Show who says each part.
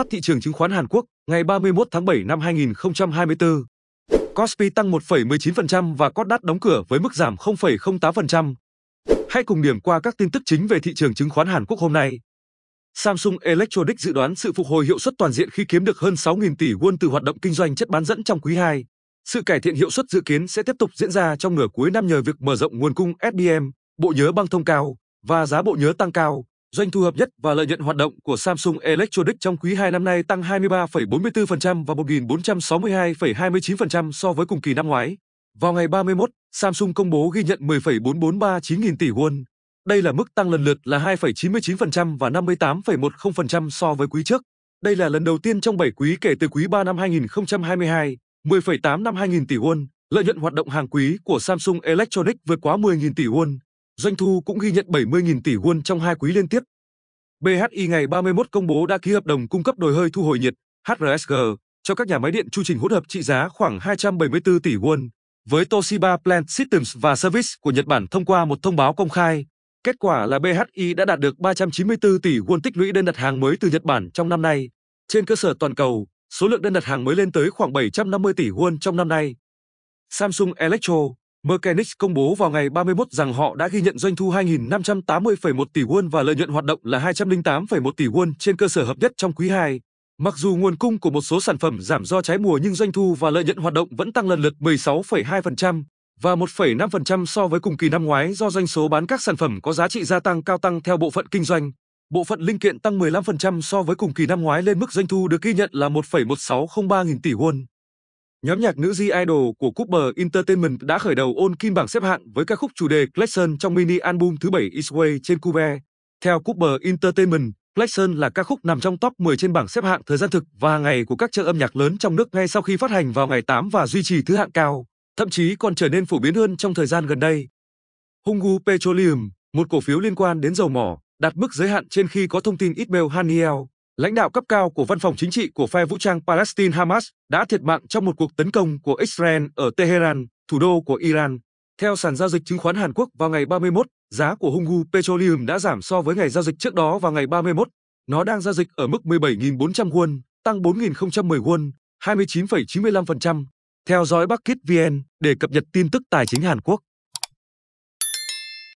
Speaker 1: thoát thị trường chứng khoán Hàn Quốc ngày 31 tháng 7 năm 2024. Kospi tăng 1,19% và Kosdaq đóng cửa với mức giảm 0,08%. Hãy cùng điểm qua các tin tức chính về thị trường chứng khoán Hàn Quốc hôm nay. Samsung Electronics dự đoán sự phục hồi hiệu suất toàn diện khi kiếm được hơn 6.000 tỷ won từ hoạt động kinh doanh chất bán dẫn trong quý 2. Sự cải thiện hiệu suất dự kiến sẽ tiếp tục diễn ra trong nửa cuối năm nhờ việc mở rộng nguồn cung SBM, bộ nhớ băng thông cao và giá bộ nhớ tăng cao, Doanh thu hợp nhất và lợi nhuận hoạt động của Samsung Electronics trong quý 2 năm nay tăng 23,44% và 1.462,29% so với cùng kỳ năm ngoái. Vào ngày 31, Samsung công bố ghi nhận 10,443 nghìn tỷ won. Đây là mức tăng lần lượt là 2,99% và 58,10% so với quý trước. Đây là lần đầu tiên trong 7 quý kể từ quý 3 năm 2022, 10,8 năm 2000 tỷ won, lợi nhuận hoạt động hàng quý của Samsung Electronics vượt quá 10.000 tỷ won doanh thu cũng ghi nhận 70.000 tỷ won trong hai quý liên tiếp. BHI ngày 31 công bố đã ký hợp đồng cung cấp đồi hơi thu hồi nhiệt HRSG cho các nhà máy điện chu trình hỗn hợp trị giá khoảng 274 tỷ won với Toshiba Plant Systems và Service của Nhật Bản thông qua một thông báo công khai. Kết quả là BHI đã đạt được 394 tỷ won tích lũy đơn đặt hàng mới từ Nhật Bản trong năm nay. Trên cơ sở toàn cầu, số lượng đơn đặt hàng mới lên tới khoảng 750 tỷ won trong năm nay. Samsung Electro Mechanics công bố vào ngày 31 rằng họ đã ghi nhận doanh thu 2.580,1 tỷ won và lợi nhuận hoạt động là 208,1 tỷ won trên cơ sở hợp nhất trong quý 2. Mặc dù nguồn cung của một số sản phẩm giảm do trái mùa nhưng doanh thu và lợi nhuận hoạt động vẫn tăng lần lượt 16,2% và 1,5% so với cùng kỳ năm ngoái do doanh số bán các sản phẩm có giá trị gia tăng cao tăng theo bộ phận kinh doanh. Bộ phận linh kiện tăng 15% so với cùng kỳ năm ngoái lên mức doanh thu được ghi nhận là 1,1603 nghìn tỷ won. Nhóm nhạc nữ G Idol của Cooper Entertainment đã khởi đầu ôn kim bảng xếp hạng với ca khúc chủ đề Collection trong mini album thứ bảy "Isway" trên Cube. Theo Cooper Entertainment, Collection là ca khúc nằm trong top 10 trên bảng xếp hạng thời gian thực và hàng ngày của các chợ âm nhạc lớn trong nước ngay sau khi phát hành vào ngày 8 và duy trì thứ hạng cao, thậm chí còn trở nên phổ biến hơn trong thời gian gần đây. Hungu Petroleum, một cổ phiếu liên quan đến dầu mỏ, đạt mức giới hạn trên khi có thông tin Ismail Haniel, lãnh đạo cấp cao của văn phòng chính trị của phe vũ trang Palestine Hamas đã thiệt mạng trong một cuộc tấn công của Israel ở Tehran, thủ đô của Iran. Theo sàn giao dịch chứng khoán Hàn Quốc vào ngày 31, giá của Hungu Petroleum đã giảm so với ngày giao dịch trước đó vào ngày 31. Nó đang giao dịch ở mức 17.400 won, tăng 4.010 won, 29,95%. Theo dõi Bắc Kit VN để cập nhật tin tức tài chính Hàn Quốc.